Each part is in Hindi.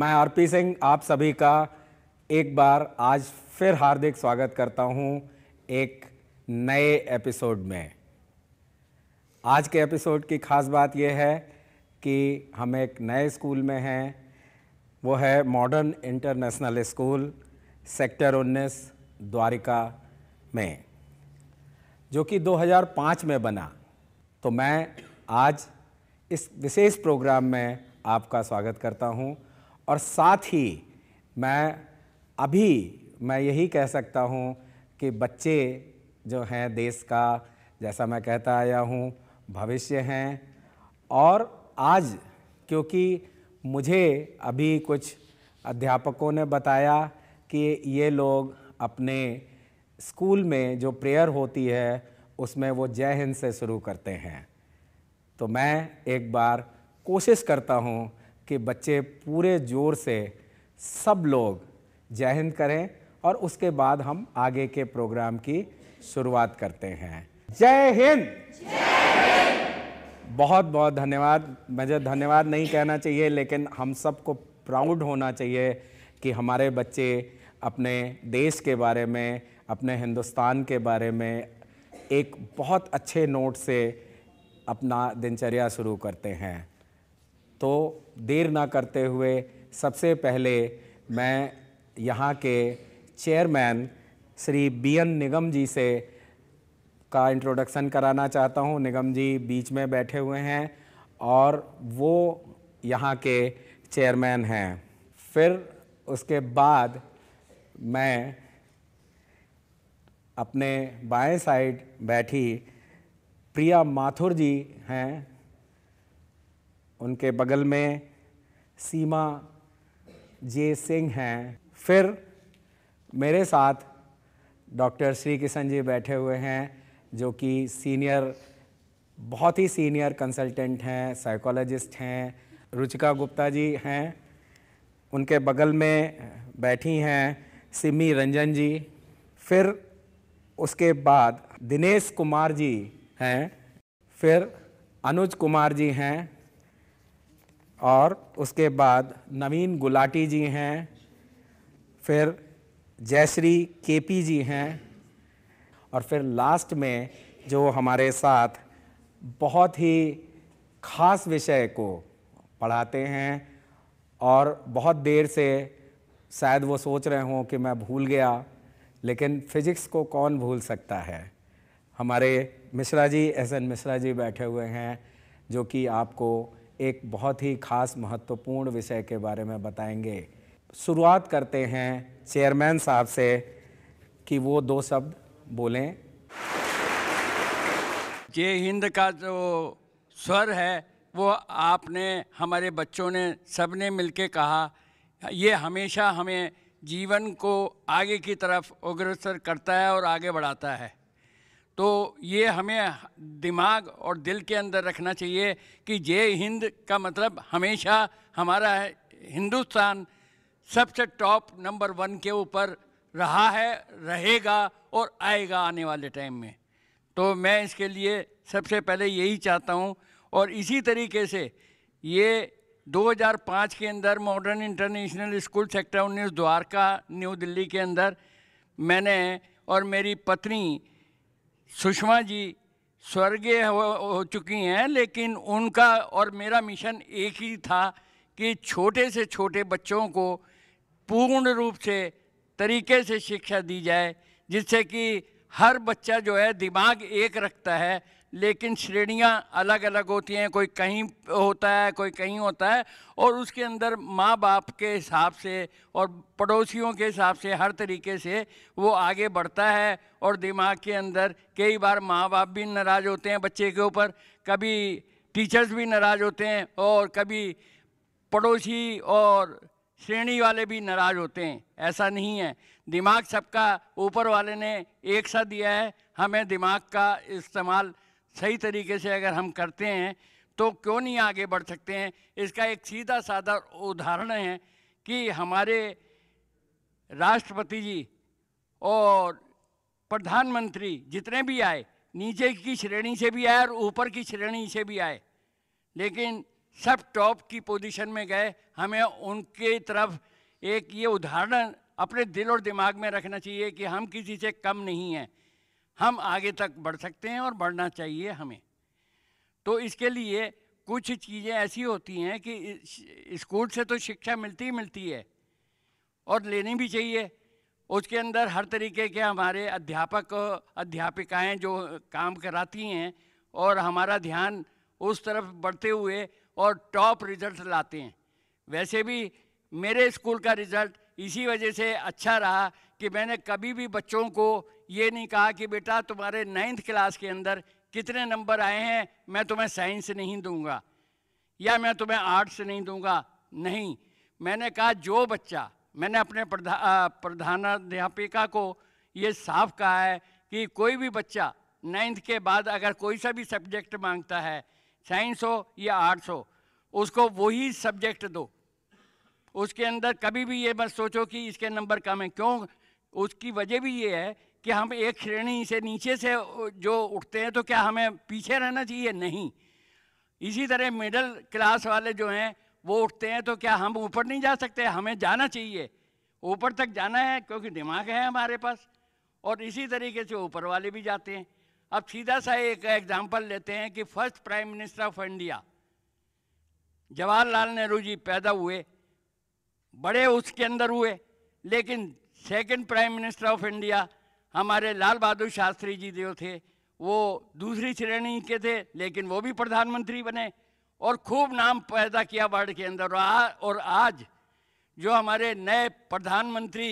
मैं आरपी सिंह आप सभी का एक बार आज फिर हार्दिक स्वागत करता हूं एक नए एपिसोड में आज के एपिसोड की ख़ास बात यह है कि हम एक नए स्कूल में हैं वो है Modern International School sector 19 Dwarka में जो कि 2005 में बना तो मैं आज इस विशेष प्रोग्राम में आपका स्वागत करता हूं और साथ ही मैं अभी मैं यही कह सकता हूँ कि बच्चे जो हैं देश का जैसा मैं कहता आया हूँ भविष्य हैं और आज क्योंकि मुझे अभी कुछ अध्यापकों ने बताया कि ये लोग अपने स्कूल में जो प्रेयर होती है उसमें वो जय हिंद से शुरू करते हैं तो मैं एक बार कोशिश करता हूँ कि बच्चे पूरे जोर से सब लोग जय हिंद करें और उसके बाद हम आगे के प्रोग्राम की शुरुआत करते हैं जय हिंद बहुत बहुत धन्यवाद मुझे धन्यवाद नहीं कहना चाहिए लेकिन हम सबको प्राउड होना चाहिए कि हमारे बच्चे अपने देश के बारे में अपने हिंदुस्तान के बारे में एक बहुत अच्छे नोट से अपना दिनचर्या शुरू करते हैं तो देर ना करते हुए सबसे पहले मैं यहाँ के chairman Shri B N Nigam ji से का इंट्रोडक्शन कराना चाहता हूँ निगम जी बीच में बैठे हुए हैं और वो यहाँ के चेयरमैन हैं फिर उसके बाद मैं अपने बाएं साइड बैठी प्रिया माथुर जी हैं उनके बगल में सीमा जे सिंह हैं फिर मेरे साथ डॉक्टर श्री किशन जी बैठे हुए हैं जो कि सीनियर बहुत ही सीनियर कंसल्टेंट हैं साइकोलॉजिस्ट हैं रुचिका गुप्ता जी हैं उनके बगल में बैठी हैं सिमी रंजन जी फिर उसके बाद दिनेश कुमार जी हैं फिर अनुज कुमार जी हैं और उसके बाद नवीन गुलाटी जी हैं फिर जयश्री केपी जी हैं और फिर लास्ट में जो हमारे साथ बहुत ही खास विषय को पढ़ाते हैं और बहुत देर से शायद वो सोच रहे हों कि मैं भूल गया लेकिन फिज़िक्स को कौन भूल सकता है हमारे मिश्रा जी एस एन मिश्रा जी बैठे हुए हैं जो कि आपको एक बहुत ही खास महत्वपूर्ण विषय के बारे में बताएंगे शुरुआत करते हैं चेयरमैन साहब से कि वो दो शब्द बोलें जय हिंद का जो स्वर है वो आपने हमारे बच्चों ने सबने मिलके कहा ये हमेशा हमें जीवन को आगे की तरफ अग्रसर करता है और आगे बढ़ाता है तो ये हमें दिमाग और दिल के अंदर रखना चाहिए कि जय हिंद का मतलब हमेशा हमारा हिंदुस्तान सबसे टॉप नंबर वन के ऊपर रहा है रहेगा और आएगा आने वाले टाइम में तो मैं इसके लिए सबसे पहले यही चाहता हूँ और इसी तरीके से ये 2005 के अंदर मॉडर्न इंटरनेशनल स्कूल सेक्टर उन्नीस द्वारका न्यू दिल्ली के अंदर मैंने और मेरी पत्नी सुषमा जी स्वर्गीय हो, हो चुकी हैं लेकिन उनका और मेरा मिशन एक ही था कि छोटे से छोटे बच्चों को पूर्ण रूप से तरीके से शिक्षा दी जाए जिससे कि हर बच्चा जो है दिमाग एक रखता है लेकिन श्रेणियाँ अलग अलग होती हैं कोई कहीं होता है कोई कहीं होता है और उसके अंदर माँ बाप के हिसाब से और पड़ोसियों के हिसाब से हर तरीके से वो आगे बढ़ता है और दिमाग के अंदर कई बार माँ बाप भी नाराज़ होते हैं बच्चे के ऊपर कभी टीचर्स भी नाराज़ होते हैं और कभी पड़ोसी और श्रेणी वाले भी नाराज होते हैं ऐसा नहीं है दिमाग सबका ऊपर वाले ने एक सा दिया है हमें दिमाग का इस्तेमाल सही तरीके से अगर हम करते हैं तो क्यों नहीं आगे बढ़ सकते हैं इसका एक सीधा साधा उदाहरण है कि हमारे राष्ट्रपति जी और प्रधानमंत्री जितने भी आए नीचे की श्रेणी से भी आए और ऊपर की श्रेणी से भी आए लेकिन सब टॉप की पोजीशन में गए हमें उनके तरफ एक ये उदाहरण अपने दिल और दिमाग में रखना चाहिए कि हम किसी से कम नहीं हैं हम आगे तक बढ़ सकते हैं और बढ़ना चाहिए हमें तो इसके लिए कुछ चीज़ें ऐसी होती हैं कि स्कूल से तो शिक्षा मिलती ही मिलती है और लेनी भी चाहिए उसके अंदर हर तरीके के हमारे अध्यापक अध्यापिकाएं जो काम कराती हैं और हमारा ध्यान उस तरफ बढ़ते हुए और टॉप रिजल्ट लाते हैं वैसे भी मेरे स्कूल का रिज़ल्ट इसी वजह से अच्छा रहा कि मैंने कभी भी बच्चों को ये नहीं कहा कि बेटा तुम्हारे नाइन्थ क्लास के अंदर कितने नंबर आए हैं मैं तुम्हें साइंस नहीं दूंगा या मैं तुम्हें आर्ट्स नहीं दूंगा नहीं मैंने कहा जो बच्चा मैंने अपने प्रधा प्रधानाध्यापिका को ये साफ कहा है कि कोई भी बच्चा नाइन्थ के बाद अगर कोई सा भी सब्जेक्ट मांगता है साइंस हो या आर्ट्स हो उसको वही सब्जेक्ट दो उसके अंदर कभी भी ये मत सोचो कि इसके नंबर कम है क्यों उसकी वजह भी ये है कि हम एक श्रेणी से नीचे से जो उठते हैं तो क्या हमें पीछे रहना चाहिए नहीं इसी तरह मिडिल क्लास वाले जो हैं वो उठते हैं तो क्या हम ऊपर नहीं जा सकते हमें जाना चाहिए ऊपर तक जाना है क्योंकि दिमाग है हमारे पास और इसी तरीके से ऊपर वाले भी जाते हैं अब सीधा सा एक एग्जाम्पल लेते हैं कि first prime minister of India Jawaharlal Nehru ji पैदा हुए बड़े उसके अंदर हुए लेकिन second prime minister of India हमारे लाल बहादुर शास्त्री जी जो थे वो दूसरी श्रेणी के थे लेकिन वो भी प्रधानमंत्री बने और खूब नाम पैदा किया वर्ल्ड के अंदर और आज जो हमारे नए प्रधानमंत्री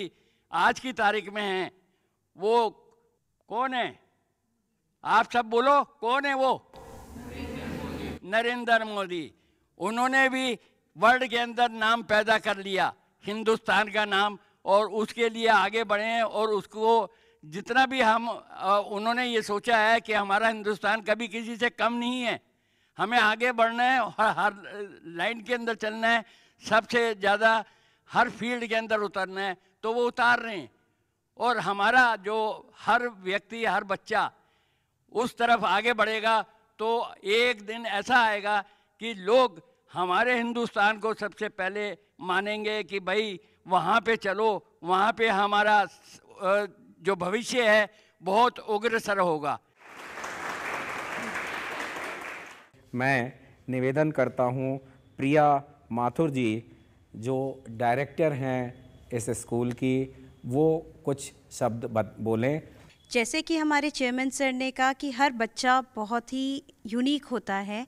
आज की तारीख में हैं वो कौन है आप सब बोलो कौन है वो नरेंद्र मोदी उन्होंने भी वर्ल्ड के अंदर नाम पैदा कर लिया हिंदुस्तान का नाम और उसके लिए आगे बढ़े और उसको जितना भी हम उन्होंने ये सोचा है कि हमारा हिंदुस्तान कभी किसी से कम नहीं है हमें आगे बढ़ना है और हर लाइन के अंदर चलना है सबसे ज़्यादा हर फील्ड के अंदर उतरना है तो वो उतार रहे हैं और हमारा जो हर व्यक्ति हर बच्चा उस तरफ आगे बढ़ेगा तो एक दिन ऐसा आएगा कि लोग हमारे हिंदुस्तान को सबसे पहले मानेंगे कि भाई वहाँ पे चलो वहाँ पे हमारा जो भविष्य है बहुत उग्रसर होगा मैं निवेदन करता हूँ प्रिया माथुर जी जो डायरेक्टर हैं इस स्कूल की वो कुछ शब्द बोलें जैसे कि हमारे चेयरमैन सर ने कहा कि हर बच्चा बहुत ही यूनिक होता है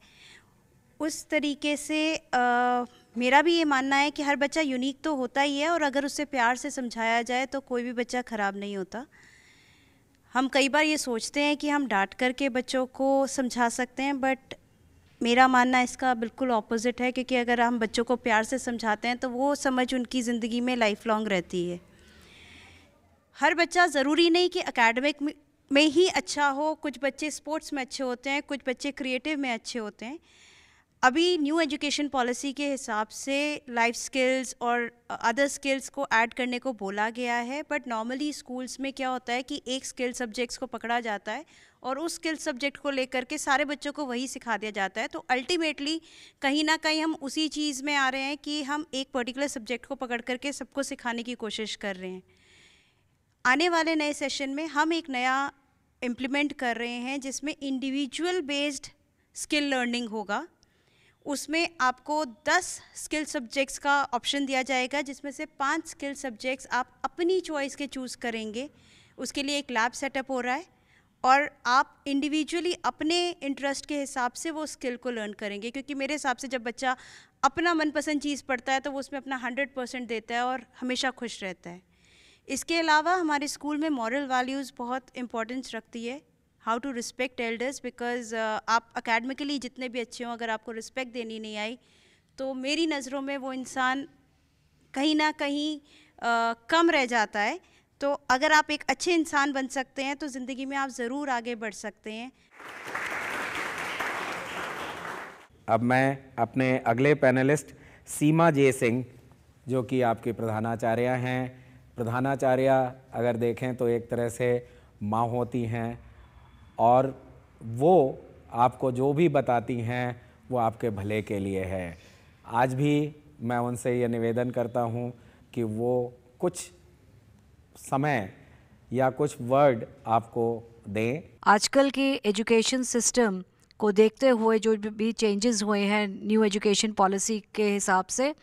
उस तरीके से आ, मेरा भी ये मानना है कि हर बच्चा यूनिक तो होता ही है और अगर उसे प्यार से समझाया जाए तो कोई भी बच्चा ख़राब नहीं होता हम कई बार ये सोचते हैं कि हम डांट करके बच्चों को समझा सकते हैं बट मेरा मानना इसका बिल्कुल ऑपोजिट है क्योंकि अगर हम बच्चों को प्यार से समझाते हैं तो वो समझ उनकी ज़िंदगी में लाइफ लॉन्ग रहती है हर बच्चा ज़रूरी नहीं कि अकेडमिक में ही अच्छा हो कुछ बच्चे स्पोर्ट्स में अच्छे होते हैं कुछ बच्चे क्रिएटिव में अच्छे होते हैं अभी न्यू एजुकेशन पॉलिसी के हिसाब से लाइफ स्किल्स और अदर स्किल्स को ऐड करने को बोला गया है बट नॉर्मली स्कूल्स में क्या होता है कि एक स्किल सब्जेक्ट्स को पकड़ा जाता है और उस स्किल सब्जेक्ट को लेकर के सारे बच्चों को वही सिखा दिया जाता है तो अल्टीमेटली कहीं ना कहीं हम उसी चीज़ में आ रहे हैं कि हम एक पर्टिकुलर सब्जेक्ट को पकड़ करके सबको सिखाने की कोशिश कर रहे हैं आने वाले नए सेशन में हम एक नया इम्प्लीमेंट कर रहे हैं जिसमें इंडिविजुअल बेस्ड स्किल लर्निंग होगा उसमें आपको 10 स्किल सब्जेक्ट्स का ऑप्शन दिया जाएगा जिसमें से पांच स्किल सब्जेक्ट्स आप अपनी चॉइस के चूज़ करेंगे उसके लिए एक लैब सेटअप हो रहा है और आप इंडिविजुअली अपने इंटरेस्ट के हिसाब से वो स्किल को लर्न करेंगे क्योंकि मेरे हिसाब से जब बच्चा अपना मनपसंद चीज़ पढ़ता है तो वो उसमें अपना हंड्रेड परसेंट देता है और हमेशा खुश रहता है इसके अलावा हमारे स्कूल में मॉरल वैल्यूज़ बहुत इंपॉर्टेंस रखती है how to respect elders because आप अकेडमिकली जितने भी अच्छे हों अगर आपको रिस्पेक्ट देनी नहीं आई तो मेरी नज़रों में वो इंसान कहीं ना कहीं uh, कम रह जाता है तो अगर आप एक अच्छे इंसान बन सकते हैं तो ज़िंदगी में आप ज़रूर आगे बढ़ सकते हैं अब मैं अपने अगले पैनलिस्ट सीमा जे सिंह जो कि आपके प्रधानाचार्य हैं प्रधानाचार्य अगर देखें तो एक तरह से माँ होती हैं और वो आपको जो भी बताती हैं वो आपके भले के लिए है आज भी मैं उनसे ये निवेदन करता हूँ कि वो कुछ समय या कुछ वर्ड आपको दें आजकल के एजुकेशन सिस्टम को देखते हुए जो भी चेंजेस हुए हैं न्यू एजुकेशन पॉलिसी के हिसाब से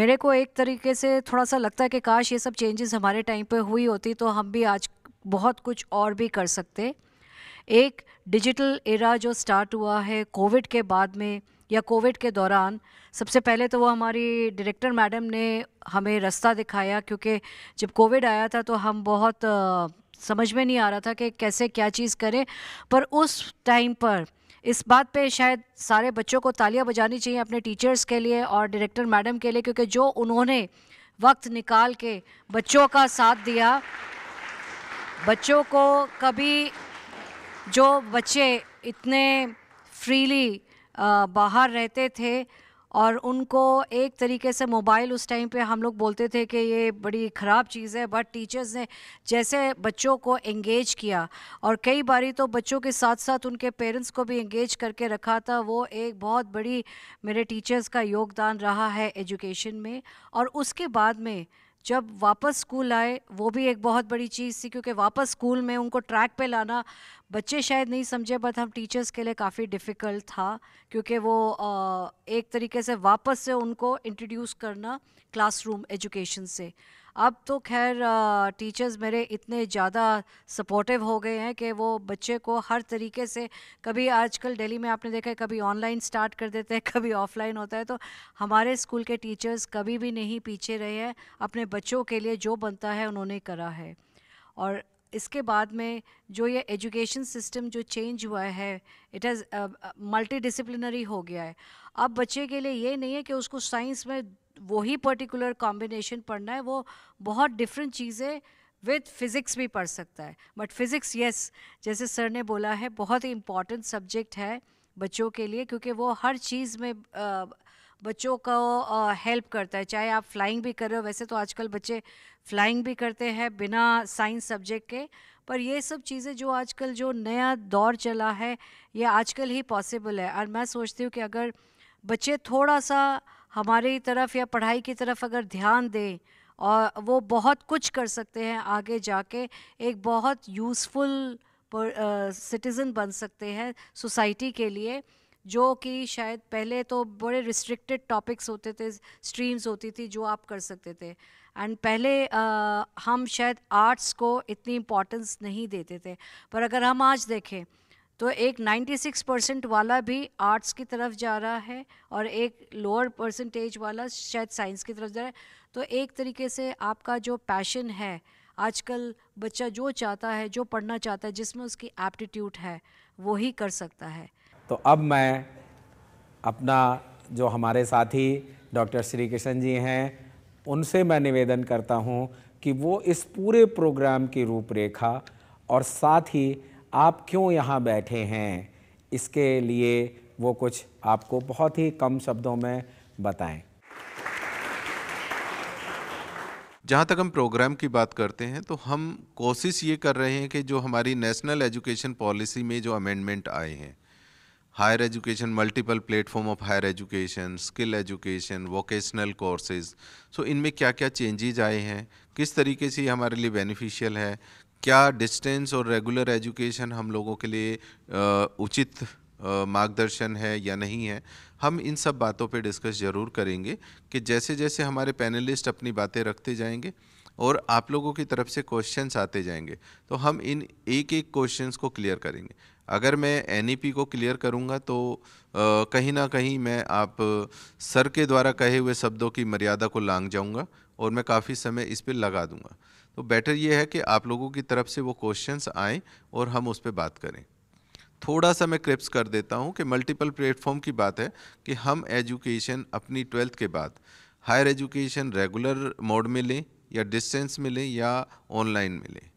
मेरे को एक तरीके से थोड़ा सा लगता है कि काश ये सब चेंजेस हमारे टाइम पे हुई होती तो हम भी आज बहुत कुछ और भी कर सकते एक डिजिटल एरा जो स्टार्ट हुआ है कोविड के बाद में या कोविड के दौरान सबसे पहले तो वो हमारी डायरेक्टर मैडम ने हमें रास्ता दिखाया क्योंकि जब कोविड आया था तो हम बहुत आ, समझ में नहीं आ रहा था कि कैसे क्या चीज़ करें पर उस टाइम पर इस बात पे शायद सारे बच्चों को तालियां बजानी चाहिए अपने टीचर्स के लिए और डायरेक्टर मैडम के लिए क्योंकि जो उन्होंने वक्त निकाल के बच्चों का साथ दिया बच्चों को कभी जो बच्चे इतने फ्रीली बाहर रहते थे और उनको एक तरीके से मोबाइल उस टाइम पे हम लोग बोलते थे कि ये बड़ी ख़राब चीज़ है बट टीचर्स ने जैसे बच्चों को एंगेज किया और कई बारी तो बच्चों के साथ साथ उनके पेरेंट्स को भी एंगेज करके रखा था वो एक बहुत बड़ी मेरे टीचर्स का योगदान रहा है एजुकेशन में और उसके बाद में जब वापस स्कूल आए वो भी एक बहुत बड़ी चीज़ थी क्योंकि वापस स्कूल में उनको ट्रैक पे लाना बच्चे शायद नहीं समझे बट हम टीचर्स के लिए काफ़ी डिफ़िकल्ट था क्योंकि वो एक तरीके से वापस से उनको इंट्रोड्यूस करना क्लासरूम एजुकेशन से अब तो खैर टीचर्स मेरे इतने ज़्यादा सपोर्टिव हो गए हैं कि वो बच्चे को हर तरीके से कभी आजकल दिल्ली में आपने देखा है कभी ऑनलाइन स्टार्ट कर देते हैं कभी ऑफलाइन होता है तो हमारे स्कूल के टीचर्स कभी भी नहीं पीछे रहे हैं अपने बच्चों के लिए जो बनता है उन्होंने करा है और इसके बाद में जो ये एजुकेशन सिस्टम जो चेंज हुआ है इट हैज़ मल्टीडिसिप्लिनरी हो गया है अब बच्चे के लिए ये नहीं है कि उसको साइंस में वही पर्टिकुलर कॉम्बिनेशन पढ़ना है वो बहुत डिफरेंट चीज़ें विथ फिज़िक्स भी पढ़ सकता है बट फिज़िक्स येस जैसे सर ने बोला है बहुत ही इम्पॉर्टेंट सब्जेक्ट है बच्चों के लिए क्योंकि वो हर चीज़ में uh, बच्चों को हेल्प करता है चाहे आप फ्लाइंग भी कर रहे हो वैसे तो आजकल बच्चे फ्लाइंग भी करते हैं बिना साइंस सब्जेक्ट के पर ये सब चीज़ें जो आजकल जो नया दौर चला है ये आजकल ही पॉसिबल है और मैं सोचती हूँ कि अगर बच्चे थोड़ा सा हमारी तरफ या पढ़ाई की तरफ अगर ध्यान दें और वो बहुत कुछ कर सकते हैं आगे जाके एक बहुत यूज़फुल सिटीज़न बन सकते हैं सोसाइटी के लिए जो कि शायद पहले तो बड़े रिस्ट्रिक्टेड टॉपिक्स होते थे स्ट्रीम्स होती थी जो आप कर सकते थे एंड पहले आ, हम शायद आर्ट्स को इतनी इम्पोर्टेंस नहीं देते थे पर अगर हम आज देखें तो एक 96 परसेंट वाला भी आर्ट्स की तरफ जा रहा है और एक लोअर परसेंटेज वाला शायद साइंस की तरफ जा रहा है तो एक तरीके से आपका जो पैशन है आजकल बच्चा जो चाहता है जो पढ़ना चाहता है जिसमें उसकी एप्टीट्यूड है वो ही कर सकता है तो अब मैं अपना जो हमारे साथी डॉक्टर श्री कृष्ण जी हैं उनसे मैं निवेदन करता हूं कि वो इस पूरे प्रोग्राम की रूपरेखा और साथ ही आप क्यों यहाँ बैठे हैं इसके लिए वो कुछ आपको बहुत ही कम शब्दों में बताएं जहाँ तक हम प्रोग्राम की बात करते हैं तो हम कोशिश ये कर रहे हैं कि जो हमारी नेशनल एजुकेशन पॉलिसी में जो अमेंडमेंट आए हैं higher education multiple platform of higher education skill education vocational courses so इनमें क्या क्या चेंजेज़ आए हैं किस तरीके से हमारे लिए बेनिफिशियल है क्या डिस्टेंस और रेगुलर एजुकेशन हम लोगों के लिए उचित मार्गदर्शन है या नहीं है हम इन सब बातों पे डिस्कस ज़रूर करेंगे कि जैसे जैसे हमारे पैनलिस्ट अपनी बातें रखते जाएंगे और आप लोगों की तरफ से क्वेश्चंस आते जाएंगे तो हम इन एक एक क्वेश्चंस को क्लियर करेंगे अगर मैं एन e को क्लियर करूँगा तो कहीं ना कहीं मैं आप सर के द्वारा कहे हुए शब्दों की मर्यादा को लांग जाऊँगा और मैं काफ़ी समय इस पर लगा दूँगा तो बेटर ये है कि आप लोगों की तरफ से वो क्वेश्चंस आएँ और हम उस पर बात करें थोड़ा सा मैं क्रिप्स कर देता हूँ कि मल्टीपल प्लेटफॉर्म की बात है कि हम एजुकेशन अपनी ट्वेल्थ के बाद हायर एजुकेशन रेगुलर मोड में लें या डिस्टेंस में लें या ऑनलाइन में लें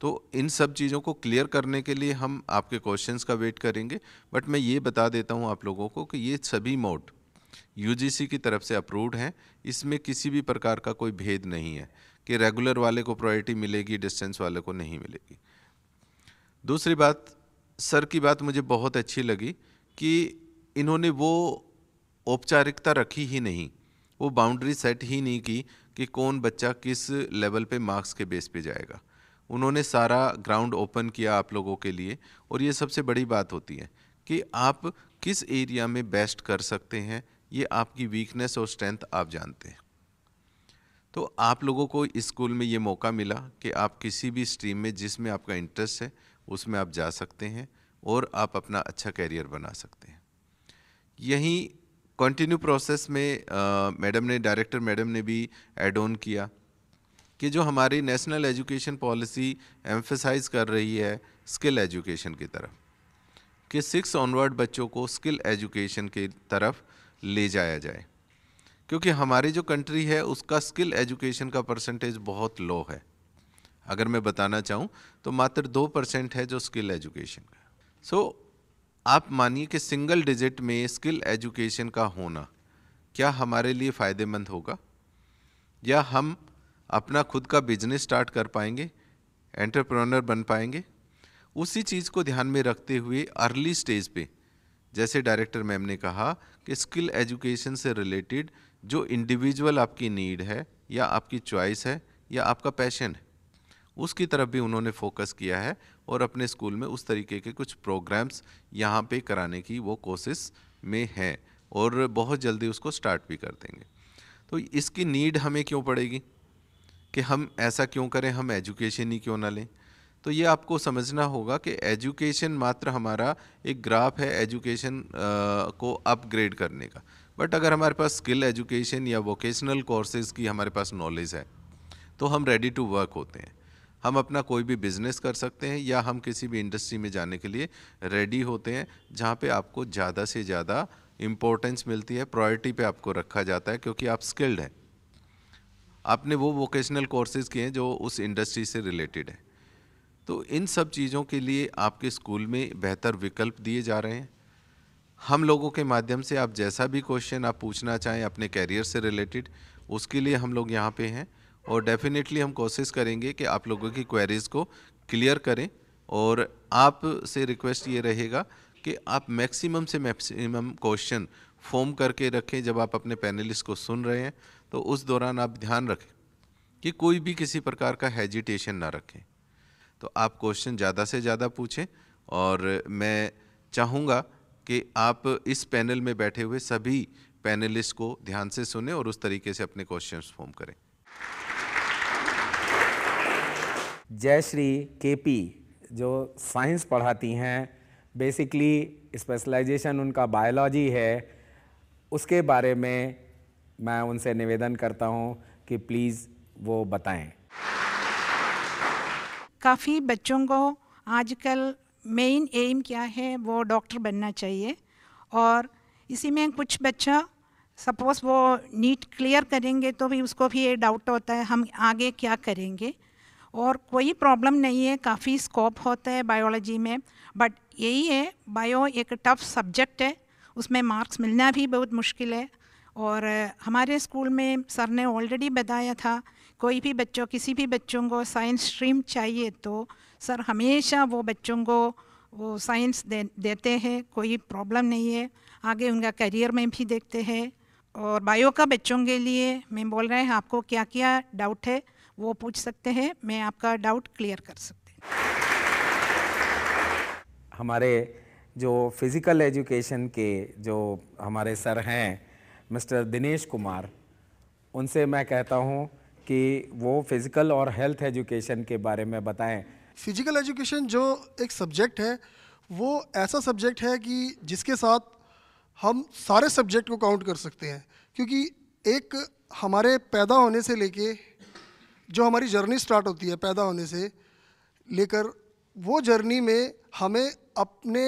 तो इन सब चीज़ों को क्लियर करने के लिए हम आपके क्वेश्चंस का वेट करेंगे बट मैं ये बता देता हूँ आप लोगों को कि ये सभी मोड यूजीसी की तरफ से अप्रूव्ड हैं इसमें किसी भी प्रकार का कोई भेद नहीं है कि रेगुलर वाले को प्रायोरिटी मिलेगी डिस्टेंस वाले को नहीं मिलेगी दूसरी बात सर की बात मुझे बहुत अच्छी लगी कि इन्होंने वो औपचारिकता रखी ही नहीं वो बाउंड्री सेट ही नहीं की कि कौन बच्चा किस लेवल पे मार्क्स के बेस पे जाएगा उन्होंने सारा ग्राउंड ओपन किया आप लोगों के लिए और ये सबसे बड़ी बात होती है कि आप किस एरिया में बेस्ट कर सकते हैं ये आपकी वीकनेस और स्ट्रेंथ आप जानते हैं तो आप लोगों को इस स्कूल में ये मौका मिला कि आप किसी भी स्ट्रीम में जिसमें आपका इंटरेस्ट है उसमें आप जा सकते हैं और आप अपना अच्छा कैरियर बना सकते हैं यहीं कंटिन्यू प्रोसेस में मैडम ने डायरेक्टर मैडम ने भी एड ऑन किया कि जो हमारी नेशनल एजुकेशन पॉलिसी एम्फेसाइज कर रही है स्किल एजुकेशन की तरफ कि सिक्स ऑनवर्ड बच्चों को स्किल एजुकेशन की तरफ ले जाया जाए क्योंकि हमारी जो कंट्री है उसका स्किल एजुकेशन का परसेंटेज बहुत लो है अगर मैं बताना चाहूँ तो मात्र दो परसेंट है जो स्किल एजुकेशन का सो so, आप मानिए कि सिंगल डिजिट में स्किल एजुकेशन का होना क्या हमारे लिए फ़ायदेमंद होगा या हम अपना खुद का बिजनेस स्टार्ट कर पाएंगे एंटरप्रेन्योर बन पाएंगे उसी चीज़ को ध्यान में रखते हुए अर्ली स्टेज पे जैसे डायरेक्टर मैम ने कहा कि स्किल एजुकेशन से रिलेटेड जो इंडिविजुअल आपकी नीड है या आपकी चॉइस है या आपका पैशन है उसकी तरफ भी उन्होंने फोकस किया है और अपने स्कूल में उस तरीके के कुछ प्रोग्राम्स यहाँ पे कराने की वो कोशिश में है और बहुत जल्दी उसको स्टार्ट भी कर देंगे तो इसकी नीड हमें क्यों पड़ेगी कि हम ऐसा क्यों करें हम एजुकेशन ही क्यों ना लें तो ये आपको समझना होगा कि एजुकेशन मात्र हमारा एक ग्राफ है एजुकेशन को अपग्रेड करने का बट अगर हमारे पास स्किल एजुकेशन या वोकेशनल कोर्सेज़ की हमारे पास नॉलेज है तो हम रेडी टू वर्क होते हैं हम अपना कोई भी बिज़नेस कर सकते हैं या हम किसी भी इंडस्ट्री में जाने के लिए रेडी होते हैं जहाँ पे आपको ज़्यादा से ज़्यादा इम्पोर्टेंस मिलती है प्रायोरिटी पे आपको रखा जाता है क्योंकि आप स्किल्ड हैं आपने वो वोकेशनल कोर्सेज किए हैं जो उस इंडस्ट्री से रिलेटेड है तो इन सब चीज़ों के लिए आपके स्कूल में बेहतर विकल्प दिए जा रहे हैं हम लोगों के माध्यम से आप जैसा भी क्वेश्चन आप पूछना चाहें अपने कैरियर से रिलेटेड उसके लिए हम लोग यहाँ पे हैं और डेफिनेटली हम कोशिश करेंगे कि आप लोगों की क्वेरीज़ को क्लियर करें और आप से रिक्वेस्ट ये रहेगा कि आप मैक्सिमम से मैक्सिमम क्वेश्चन फॉर्म करके रखें जब आप अपने पैनलिस्ट को सुन रहे हैं तो उस दौरान आप ध्यान रखें कि कोई भी किसी प्रकार का हेजिटेशन ना रखें तो आप क्वेश्चन ज़्यादा से ज़्यादा पूछें और मैं चाहूँगा कि आप इस पैनल में बैठे हुए सभी पैनलिस्ट को ध्यान से सुने और उस तरीके से अपने क्वेश्चंस फॉर्म करें जय के केपी जो साइंस पढ़ाती हैं बेसिकली स्पेशलाइजेशन उनका बायोलॉजी है उसके बारे में मैं उनसे निवेदन करता हूँ कि प्लीज़ वो बताएं काफ़ी बच्चों को आजकल मेन एम क्या है वो डॉक्टर बनना चाहिए और इसी में कुछ बच्चा सपोज़ वो नीट क्लियर करेंगे तो भी उसको भी ये डाउट होता है हम आगे क्या करेंगे और कोई प्रॉब्लम नहीं है काफ़ी स्कोप होता है बायोलॉजी में बट यही है बायो एक टफ सब्जेक्ट है उसमें मार्क्स मिलना भी बहुत मुश्किल है और हमारे स्कूल में सर ने ऑलरेडी बताया था कोई भी बच्चों किसी भी बच्चों को साइंस स्ट्रीम चाहिए तो सर हमेशा वो बच्चों को वो साइंस दे देते हैं कोई प्रॉब्लम नहीं है आगे उनका करियर में भी देखते हैं और बायो का बच्चों के लिए मैं बोल रहे हैं आपको क्या क्या डाउट है वो पूछ सकते हैं मैं आपका डाउट क्लियर कर सकते हमारे जो फिज़िकल एजुकेशन के जो हमारे सर हैं मिस्टर दिनेश कुमार उनसे मैं कहता हूँ कि वो फिज़िकल और हेल्थ एजुकेशन के बारे में बताएं फिज़िकल एजुकेशन जो एक सब्जेक्ट है वो ऐसा सब्जेक्ट है कि जिसके साथ हम सारे सब्जेक्ट को काउंट कर सकते हैं क्योंकि एक हमारे पैदा होने से लेके जो हमारी जर्नी स्टार्ट होती है पैदा होने से लेकर वो जर्नी में हमें अपने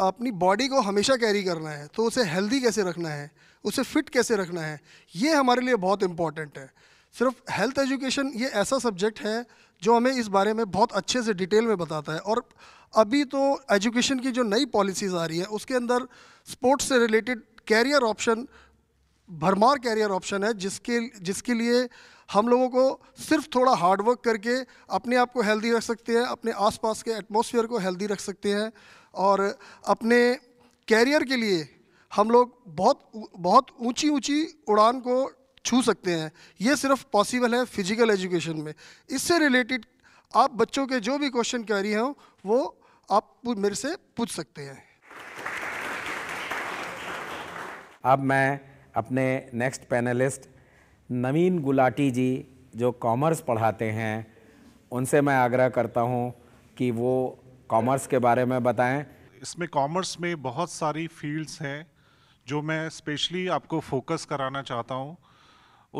अपनी बॉडी को हमेशा कैरी करना है तो उसे हेल्दी कैसे रखना है उसे फिट कैसे रखना है ये हमारे लिए बहुत इम्पॉर्टेंट है सिर्फ हेल्थ एजुकेशन ये ऐसा सब्जेक्ट है जो हमें इस बारे में बहुत अच्छे से डिटेल में बताता है और अभी तो एजुकेशन की जो नई पॉलिसीज़ आ रही है उसके अंदर स्पोर्ट्स से रिलेटेड कैरियर ऑप्शन भरमार कैरियर ऑप्शन है जिसके जिसके लिए हम लोगों को सिर्फ थोड़ा हार्डवर्क करके अपने आप को हेल्दी रख सकते हैं अपने आसपास के एटमोसफियर को हेल्दी रख सकते हैं और अपने कैरियर के लिए हम लोग बहुत बहुत ऊंची ऊंची उड़ान को छू सकते हैं ये सिर्फ पॉसिबल है फिजिकल एजुकेशन में इससे रिलेटेड आप बच्चों के जो भी क्वेश्चन कह रही हों वो आप मेरे से पूछ सकते हैं अब मैं अपने नेक्स्ट पैनलिस्ट नवीन गुलाटी जी जो कॉमर्स पढ़ाते हैं उनसे मैं आग्रह करता हूँ कि वो कॉमर्स के बारे में बताएं इसमें कॉमर्स में बहुत सारी फील्ड्स हैं जो मैं स्पेशली आपको फोकस कराना चाहता हूँ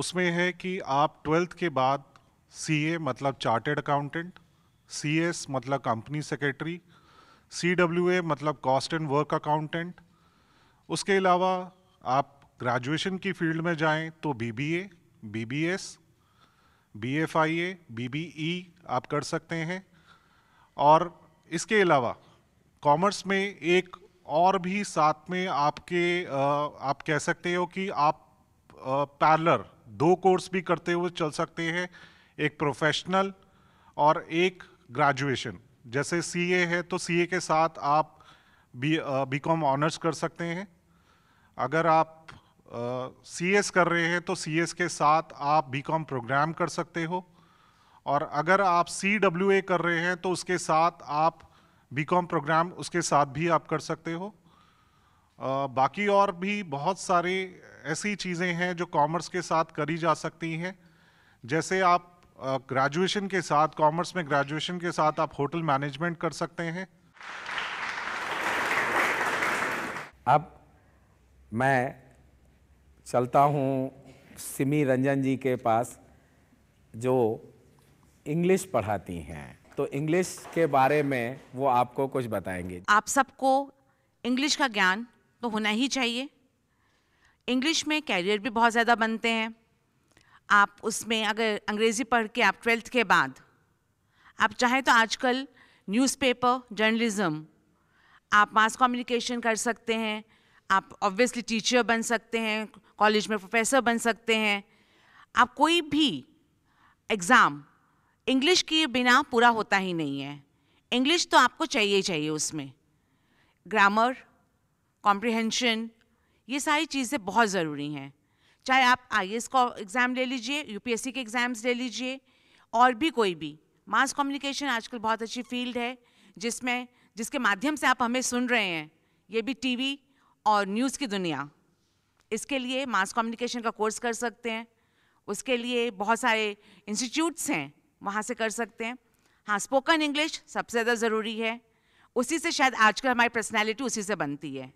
उसमें है कि आप ट्वेल्थ के बाद सीए मतलब चार्टेड अकाउंटेंट सीएस मतलब कंपनी सेक्रेटरी सीडब्ल्यूए मतलब कॉस्ट एंड वर्क अकाउंटेंट उसके अलावा आप ग्रेजुएशन की फील्ड में जाएं तो BBA B B B S F I A B B E आप कर सकते हैं और इसके अलावा कॉमर्स में एक और भी साथ में आपके आप कह सकते हो कि आप पैरलर दो कोर्स भी करते हुए चल सकते हैं एक प्रोफेशनल और एक ग्रेजुएशन जैसे सीए है तो सीए के साथ आप बी बीकॉम ऑनर्स कर सकते हैं अगर आप सी एस कर रहे हैं तो सी एस के साथ आप बी कॉम प्रोग्राम कर सकते हो और अगर आप सी डब्ल्यू ए कर रहे हैं तो उसके साथ आप बी कॉम प्रोग्राम उसके साथ भी आप कर सकते हो uh, बाकी और भी बहुत सारे ऐसी चीज़ें हैं जो कॉमर्स के साथ करी जा सकती हैं जैसे आप ग्रेजुएशन के साथ कॉमर्स में ग्रेजुएशन के साथ आप होटल मैनेजमेंट कर सकते हैं अब मैं चलता हूँ सिमी रंजन जी के पास जो इंग्लिश पढ़ाती हैं तो इंग्लिश के बारे में वो आपको कुछ बताएंगे आप सबको इंग्लिश का ज्ञान तो होना ही चाहिए इंग्लिश में कैरियर भी बहुत ज़्यादा बनते हैं आप उसमें अगर अंग्रेज़ी पढ़ के आप ट्वेल्थ के बाद आप चाहें तो आजकल न्यूज़पेपर जर्नलिज़म आप मास कम्युनिकेशन कर सकते हैं आप ऑब्वियसली टीचर बन सकते हैं कॉलेज में प्रोफेसर बन सकते हैं आप कोई भी एग्ज़ाम इंग्लिश के बिना पूरा होता ही नहीं है इंग्लिश तो आपको चाहिए ही चाहिए उसमें ग्रामर कॉम्प्रिहेंशन ये सारी चीज़ें बहुत ज़रूरी हैं चाहे आप आई का एग्ज़ाम ले लीजिए यूपीएससी के एग्ज़ाम्स ले लीजिए और भी कोई भी मास कम्युनिकेशन आजकल बहुत अच्छी फील्ड है जिसमें जिसके माध्यम से आप हमें सुन रहे हैं ये भी टीवी और न्यूज़ की दुनिया इसके लिए मास कम्युनिकेशन का कोर्स कर सकते हैं उसके लिए बहुत सारे इंस्टीट्यूट्स हैं वहाँ से कर सकते हैं हाँ स्पोकन इंग्लिश सबसे ज़्यादा ज़रूरी है उसी से शायद आजकल हमारी पर्सनैलिटी उसी से बनती है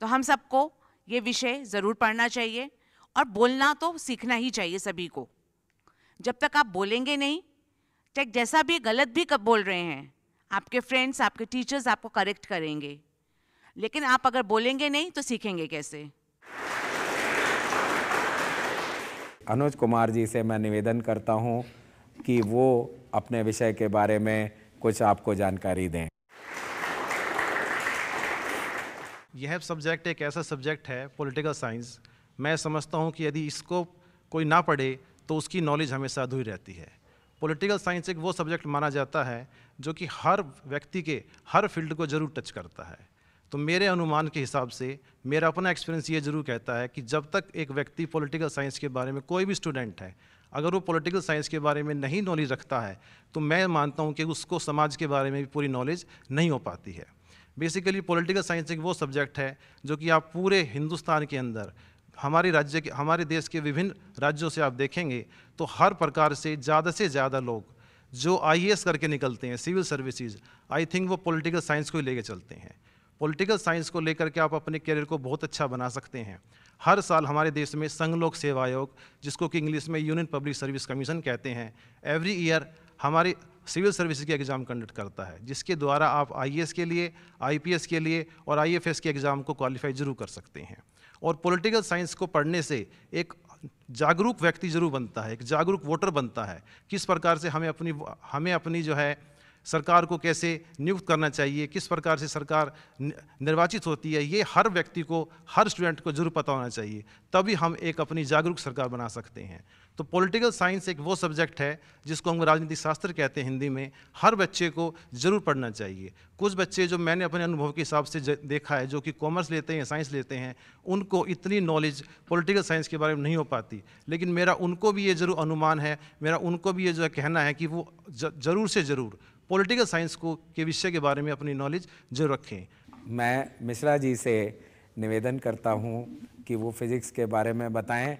तो हम सबको ये विषय ज़रूर पढ़ना चाहिए और बोलना तो सीखना ही चाहिए सभी को जब तक आप बोलेंगे नहीं चाहे जैसा भी गलत भी कब बोल रहे हैं आपके फ्रेंड्स आपके टीचर्स आपको करेक्ट करेंगे लेकिन आप अगर बोलेंगे नहीं तो सीखेंगे कैसे अनुज कुमार जी से मैं निवेदन करता हूँ कि वो अपने विषय के बारे में कुछ आपको जानकारी दें यह सब्जेक्ट एक ऐसा सब्जेक्ट है पॉलिटिकल साइंस मैं समझता हूँ कि यदि इसको कोई ना पढ़े तो उसकी नॉलेज हमेशा अधूरी रहती है पॉलिटिकल साइंस एक वो सब्जेक्ट माना जाता है जो कि हर व्यक्ति के हर फील्ड को ज़रूर टच करता है तो मेरे अनुमान के हिसाब से मेरा अपना एक्सपीरियंस ये जरूर कहता है कि जब तक एक व्यक्ति पॉलिटिकल साइंस के बारे में कोई भी स्टूडेंट है अगर वो पॉलिटिकल साइंस के बारे में नहीं नॉलेज रखता है तो मैं मानता हूँ कि उसको समाज के बारे में भी पूरी नॉलेज नहीं हो पाती है बेसिकली पॉलिटिकल साइंस एक वो सब्जेक्ट है जो कि आप पूरे हिंदुस्तान के अंदर हमारे राज्य के हमारे देश के विभिन्न राज्यों से आप देखेंगे तो हर प्रकार से ज़्यादा से ज़्यादा लोग जो आई करके निकलते हैं सिविल सर्विसेज आई थिंक वो पॉलिटिकल साइंस को ही लेके चलते हैं पॉलिटिकल साइंस को लेकर के आप अपने करियर को बहुत अच्छा बना सकते हैं हर साल हमारे देश में संघ लोक सेवा आयोग जिसको कि इंग्लिश में यूनियन पब्लिक सर्विस कमीशन कहते हैं एवरी ईयर हमारी सिविल सर्विस के एग्ज़ाम कंडक्ट करता है जिसके द्वारा आप आई के लिए आई के लिए और आई के एग्ज़ाम को क्वालिफाई जरूर कर सकते हैं और पॉलिटिकल साइंस को पढ़ने से एक जागरूक व्यक्ति जरूर बनता है एक जागरूक वोटर बनता है किस प्रकार से हमें अपनी हमें अपनी जो है सरकार को कैसे नियुक्त करना चाहिए किस प्रकार से सरकार निर्वाचित होती है ये हर व्यक्ति को हर स्टूडेंट को जरूर पता होना चाहिए तभी हम एक अपनी जागरूक सरकार बना सकते हैं तो पॉलिटिकल साइंस एक वो सब्जेक्ट है जिसको हम राजनीतिक शास्त्र कहते हैं हिंदी में हर बच्चे को ज़रूर पढ़ना चाहिए कुछ बच्चे जो मैंने अपने अनुभव के हिसाब से देखा है जो कि कॉमर्स लेते हैं साइंस लेते हैं उनको इतनी नॉलेज पॉलिटिकल साइंस के बारे में नहीं हो पाती लेकिन मेरा उनको भी ये ज़रूर अनुमान है मेरा उनको भी ये जो है कहना है कि वो ज़रूर से ज़रूर पॉलिटिकल साइंस को के विषय के बारे में अपनी नॉलेज जरूर रखें मैं मिश्रा जी से निवेदन करता हूँ कि वो फिज़िक्स के बारे में बताएं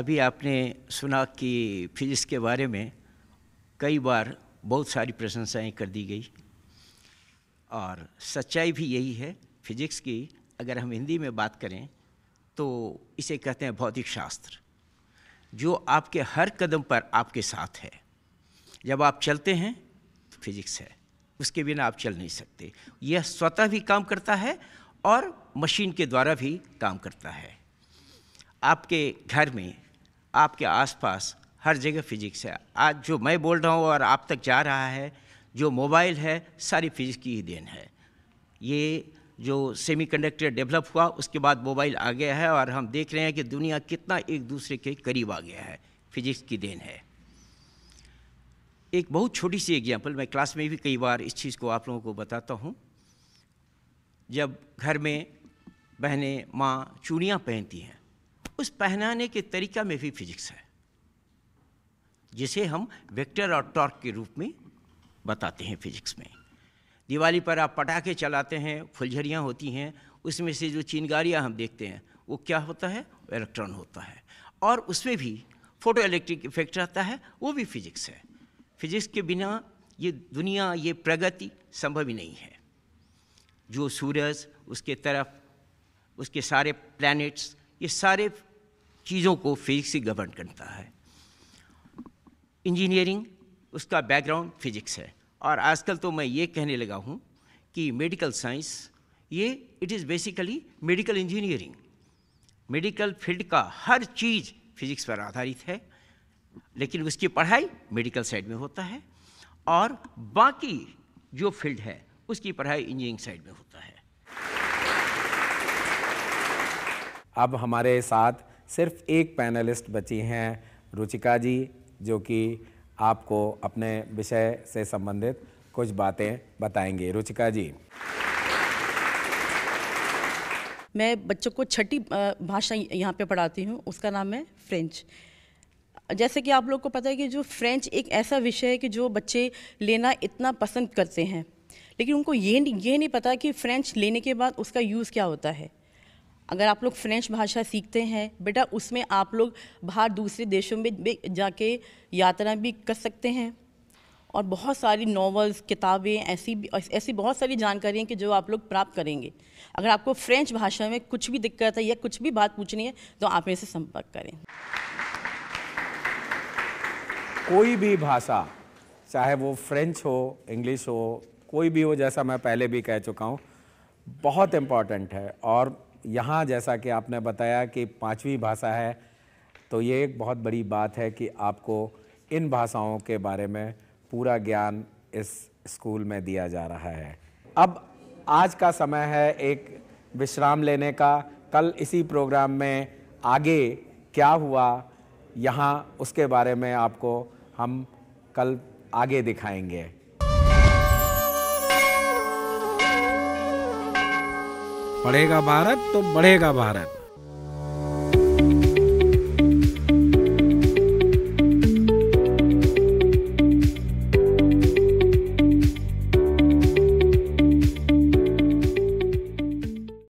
अभी आपने सुना कि फिज़िक्स के बारे में कई बार बहुत सारी प्रशंसाएं कर दी गई और सच्चाई भी यही है फिज़िक्स की अगर हम हिंदी में बात करें तो इसे कहते हैं भौतिक शास्त्र जो आपके हर कदम पर आपके साथ है जब आप चलते हैं तो फिजिक्स है उसके बिना आप चल नहीं सकते यह स्वतः भी काम करता है और मशीन के द्वारा भी काम करता है आपके घर में आपके आसपास हर जगह फिजिक्स है आज जो मैं बोल रहा हूँ और आप तक जा रहा है जो मोबाइल है सारी फिजिक्स की ही देन है ये जो सेमीकंडक्टर डेवलप हुआ उसके बाद मोबाइल आ गया है और हम देख रहे हैं कि दुनिया कितना एक दूसरे के करीब आ गया है फिजिक्स की देन है एक बहुत छोटी सी एग्जांपल मैं क्लास में भी कई बार इस चीज़ को आप लोगों को बताता हूँ जब घर में बहनें माँ चूड़ियाँ पहनती हैं उस पहनाने के तरीका में भी फिजिक्स है जिसे हम वेक्टर और टॉर्क के रूप में बताते हैं फिजिक्स में दिवाली पर आप पटाखे चलाते हैं फुलझड़ियाँ होती हैं उसमें से जो चिनगारियाँ हम देखते हैं वो क्या होता है इलेक्ट्रॉन होता है और उसमें भी फोटो इलेक्ट्रिक इफेक्ट रहता है वो भी फिजिक्स है फिजिक्स के बिना ये दुनिया ये प्रगति संभव ही नहीं है जो सूरज उसके तरफ उसके सारे प्लैनेट्स ये सारे चीज़ों को फिजिक्स ही गवर्न करता है इंजीनियरिंग उसका बैकग्राउंड फिजिक्स है और आजकल तो मैं ये कहने लगा हूँ कि मेडिकल साइंस ये it is basically medical engineering medical field का हर चीज़ फिजिक्स पर आधारित है लेकिन उसकी पढ़ाई मेडिकल साइड में होता है और बाकी जो फील्ड है उसकी पढ़ाई इंजीनियरिंग साइड में होता है अब हमारे साथ सिर्फ एक पैनलिस्ट बची हैं रुचिका जी जो कि आपको अपने विषय से संबंधित कुछ बातें बताएंगे रुचिका जी मैं बच्चों को छठी भाषा यहाँ पे पढ़ाती हूँ उसका नाम है फ्रेंच जैसे कि आप लोग को पता है कि जो फ्रेंच एक ऐसा विषय है कि जो बच्चे लेना इतना पसंद करते हैं लेकिन उनको ये ये नहीं पता कि फ्रेंच लेने के बाद उसका यूज़ क्या होता है अगर आप लोग फ्रेंच भाषा सीखते हैं बेटा उसमें आप लोग बाहर दूसरे देशों में जाके यात्रा भी कर सकते हैं और बहुत सारी नॉवेल्स किताबें ऐसी ऐसी बहुत सारी जानकारियाँ कि जो आप लोग प्राप्त करेंगे अगर आपको फ्रेंच भाषा में कुछ भी दिक्कत है या कुछ भी बात पूछनी है तो आप मेरे से संपर्क करें कोई भी भाषा चाहे वो फ्रेंच हो इंग्लिश हो कोई भी हो जैसा मैं पहले भी कह चुका हूँ बहुत इम्पॉर्टेंट है और यहाँ जैसा कि आपने बताया कि पांचवी भाषा है तो ये एक बहुत बड़ी बात है कि आपको इन भाषाओं के बारे में पूरा ज्ञान इस स्कूल में दिया जा रहा है अब आज का समय है एक विश्राम लेने का कल इसी प्रोग्राम में आगे क्या हुआ यहाँ उसके बारे में आपको हम कल आगे दिखाएंगे पढ़ेगा भारत तो बढ़ेगा भारत